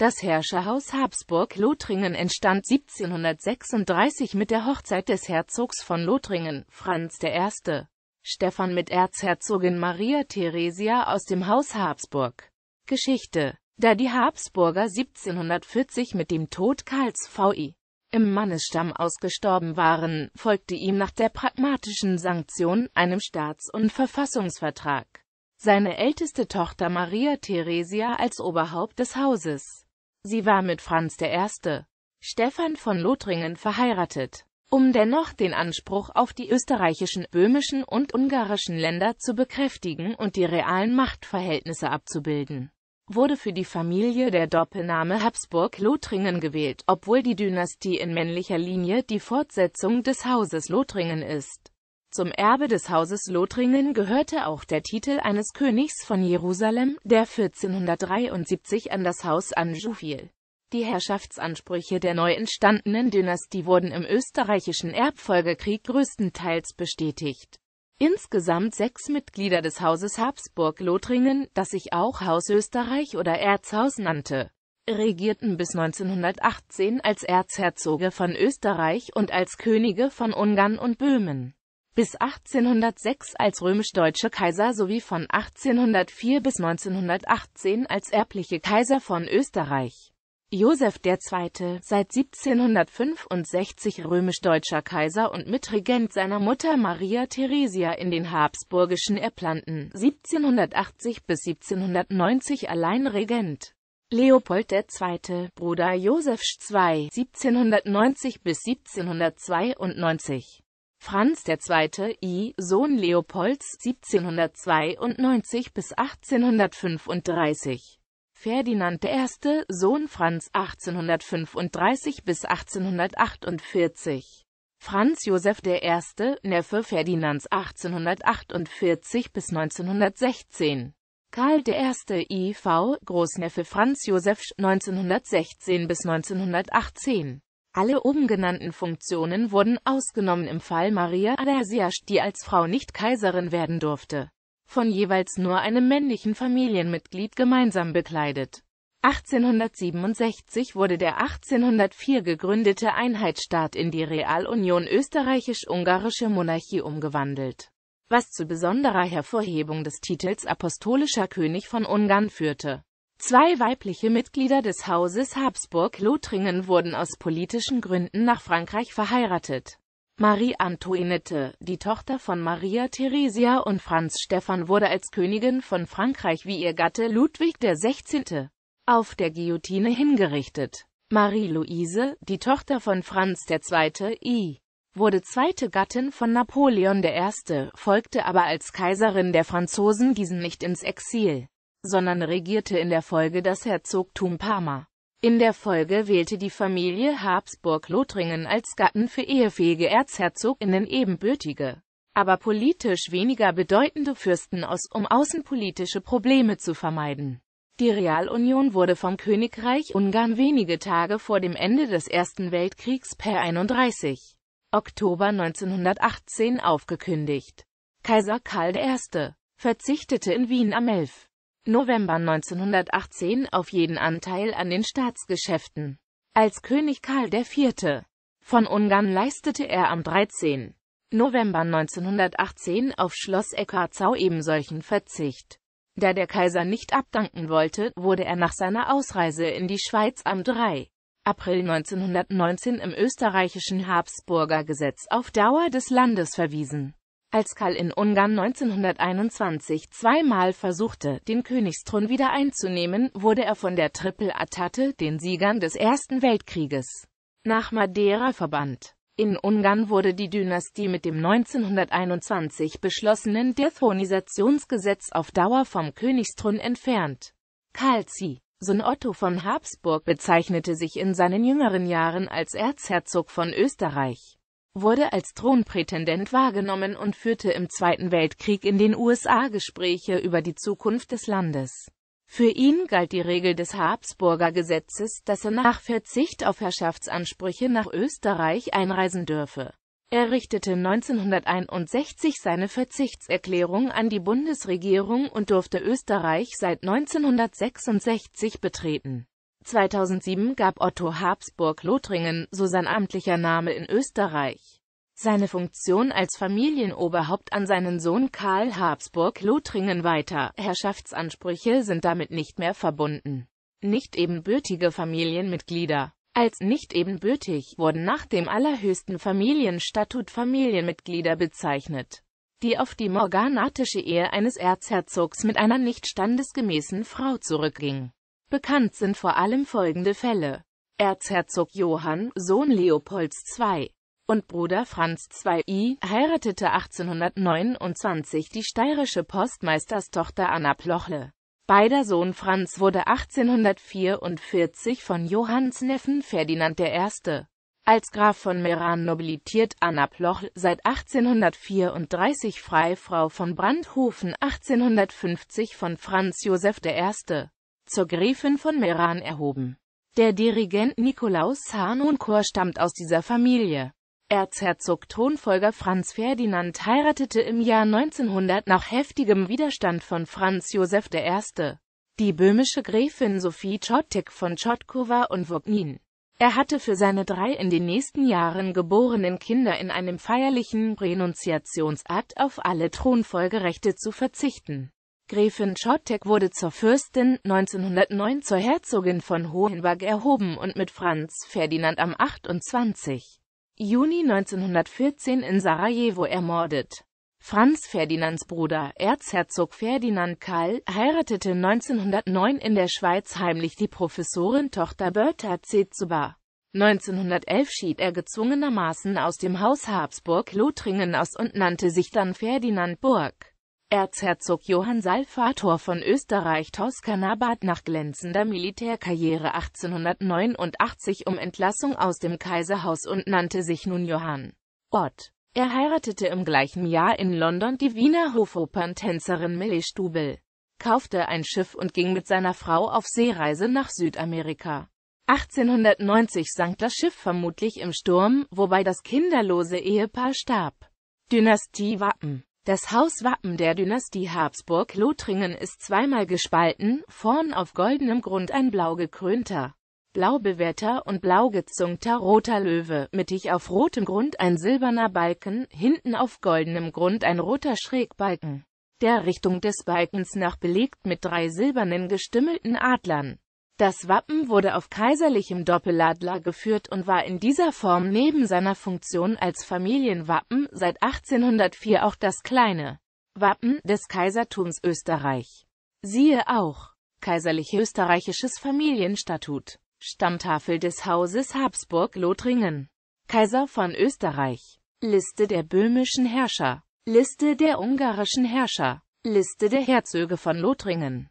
Das Herrscherhaus Habsburg-Lothringen entstand 1736 mit der Hochzeit des Herzogs von Lothringen, Franz I. Stephan mit Erzherzogin Maria Theresia aus dem Haus Habsburg. Geschichte Da die Habsburger 1740 mit dem Tod Karls VI im Mannesstamm ausgestorben waren, folgte ihm nach der pragmatischen Sanktion, einem Staats- und Verfassungsvertrag, seine älteste Tochter Maria Theresia als Oberhaupt des Hauses. Sie war mit Franz I. Stefan von Lothringen verheiratet. Um dennoch den Anspruch auf die österreichischen, böhmischen und ungarischen Länder zu bekräftigen und die realen Machtverhältnisse abzubilden, wurde für die Familie der Doppelname Habsburg-Lothringen gewählt, obwohl die Dynastie in männlicher Linie die Fortsetzung des Hauses Lothringen ist zum Erbe des Hauses Lothringen gehörte auch der Titel eines Königs von Jerusalem, der 1473 an das Haus Anjou fiel. Die Herrschaftsansprüche der neu entstandenen Dynastie wurden im österreichischen Erbfolgekrieg größtenteils bestätigt. Insgesamt sechs Mitglieder des Hauses Habsburg-Lothringen, das sich auch Haus Österreich oder Erzhaus nannte, regierten bis 1918 als Erzherzoge von Österreich und als Könige von Ungarn und Böhmen bis 1806 als römisch-deutsche Kaiser sowie von 1804 bis 1918 als erbliche Kaiser von Österreich. Josef II., seit 1765 römisch-deutscher Kaiser und Mitregent seiner Mutter Maria Theresia in den habsburgischen Erplanten, 1780 bis 1790 allein Regent. Leopold II., Bruder Josef II, 1790 bis 1792 Franz II., I., Sohn Leopolds 1792 bis 1835. Ferdinand I., Sohn Franz 1835 bis 1848. Franz Josef I., Neffe Ferdinands 1848 bis 1916. Karl I. IV., Großneffe Franz Josef 1916 bis 1918. Alle oben genannten Funktionen wurden ausgenommen im Fall Maria Adersiasch, die als Frau nicht Kaiserin werden durfte, von jeweils nur einem männlichen Familienmitglied gemeinsam bekleidet. 1867 wurde der 1804 gegründete Einheitsstaat in die Realunion Österreichisch-Ungarische Monarchie umgewandelt, was zu besonderer Hervorhebung des Titels Apostolischer König von Ungarn führte Zwei weibliche Mitglieder des Hauses Habsburg-Lothringen wurden aus politischen Gründen nach Frankreich verheiratet. Marie Antoinette, die Tochter von Maria Theresia und Franz Stephan wurde als Königin von Frankreich wie ihr Gatte Ludwig XVI. auf der Guillotine hingerichtet. Marie-Louise, die Tochter von Franz II. I., wurde zweite Gattin von Napoleon I., folgte aber als Kaiserin der Franzosen diesen nicht ins Exil sondern regierte in der Folge das Herzogtum Parma. In der Folge wählte die Familie Habsburg-Lothringen als Gatten für ehefähige Erzherzoginnen ebenbürtige, aber politisch weniger bedeutende Fürsten aus, um außenpolitische Probleme zu vermeiden. Die Realunion wurde vom Königreich Ungarn wenige Tage vor dem Ende des Ersten Weltkriegs per 31. Oktober 1918 aufgekündigt. Kaiser Karl I. verzichtete in Wien am 11. November 1918 auf jeden Anteil an den Staatsgeschäften. Als König Karl IV. von Ungarn leistete er am 13. November 1918 auf Schloss Eckarzau eben solchen Verzicht. Da der Kaiser nicht abdanken wollte, wurde er nach seiner Ausreise in die Schweiz am 3. April 1919 im österreichischen Habsburger Gesetz auf Dauer des Landes verwiesen als Karl in Ungarn 1921 zweimal versuchte, den Königsthron wieder einzunehmen, wurde er von der Triple Attatte, den Siegern des Ersten Weltkrieges, nach Madeira verbannt. In Ungarn wurde die Dynastie mit dem 1921 beschlossenen Dethronisationsgesetz auf Dauer vom Königsthron entfernt. Karl Zi, Sohn Otto von Habsburg, bezeichnete sich in seinen jüngeren Jahren als Erzherzog von Österreich wurde als Thronprätendent wahrgenommen und führte im Zweiten Weltkrieg in den USA Gespräche über die Zukunft des Landes. Für ihn galt die Regel des Habsburger Gesetzes, dass er nach Verzicht auf Herrschaftsansprüche nach Österreich einreisen dürfe. Er richtete 1961 seine Verzichtserklärung an die Bundesregierung und durfte Österreich seit 1966 betreten 2007 gab Otto Habsburg Lothringen, so sein amtlicher Name in Österreich, seine Funktion als Familienoberhaupt an seinen Sohn Karl Habsburg Lothringen weiter. Herrschaftsansprüche sind damit nicht mehr verbunden. Nicht ebenbürtige Familienmitglieder als nicht ebenbürtig wurden nach dem allerhöchsten Familienstatut Familienmitglieder bezeichnet, die auf die morganatische Ehe eines Erzherzogs mit einer nicht standesgemäßen Frau zurückging. Bekannt sind vor allem folgende Fälle. Erzherzog Johann, Sohn Leopolds II und Bruder Franz II, heiratete 1829 die steirische Postmeisterstochter Anna Plochle. Beider Sohn Franz wurde 1844 von Johanns Neffen Ferdinand I. als Graf von Meran nobilitiert Anna Plochl, seit 1834 Freifrau von Brandhofen, 1850 von Franz Josef I zur Gräfin von Meran erhoben. Der Dirigent Nikolaus Harnoncourt stammt aus dieser Familie. Erzherzog Thronfolger Franz Ferdinand heiratete im Jahr 1900 nach heftigem Widerstand von Franz Josef I. die böhmische Gräfin Sophie Czottek von Czotkowa und Vognin. Er hatte für seine drei in den nächsten Jahren geborenen Kinder in einem feierlichen Renunziationsakt auf alle Thronfolgerechte zu verzichten. Gräfin Schottek wurde zur Fürstin, 1909 zur Herzogin von Hohenberg erhoben und mit Franz Ferdinand am 28. Juni 1914 in Sarajevo ermordet. Franz Ferdinands Bruder, Erzherzog Ferdinand Karl, heiratete 1909 in der Schweiz heimlich die Professorin Tochter Bertha Zetzuber. 1911 schied er gezwungenermaßen aus dem Haus Habsburg-Lothringen aus und nannte sich dann Ferdinand Burg. Erzherzog Johann Salvator von Österreich-Toskana bat nach glänzender Militärkarriere 1889 um Entlassung aus dem Kaiserhaus und nannte sich nun Johann Ott. Er heiratete im gleichen Jahr in London die Wiener Hofoperntänzerin Millie Stubel, kaufte ein Schiff und ging mit seiner Frau auf Seereise nach Südamerika. 1890 sank das Schiff vermutlich im Sturm, wobei das kinderlose Ehepaar starb. Dynastie Wappen das Hauswappen der Dynastie Habsburg-Lothringen ist zweimal gespalten, vorn auf goldenem Grund ein blau gekrönter, blau bewehrter und blau gezungter roter Löwe, mittig auf rotem Grund ein silberner Balken, hinten auf goldenem Grund ein roter Schrägbalken, der Richtung des Balkens nach belegt mit drei silbernen gestümmelten Adlern. Das Wappen wurde auf kaiserlichem Doppeladler geführt und war in dieser Form neben seiner Funktion als Familienwappen seit 1804 auch das kleine Wappen des Kaisertums Österreich. Siehe auch Kaiserlich-Österreichisches Familienstatut Stammtafel des Hauses Habsburg-Lothringen Kaiser von Österreich Liste der böhmischen Herrscher Liste der ungarischen Herrscher Liste der Herzöge von Lothringen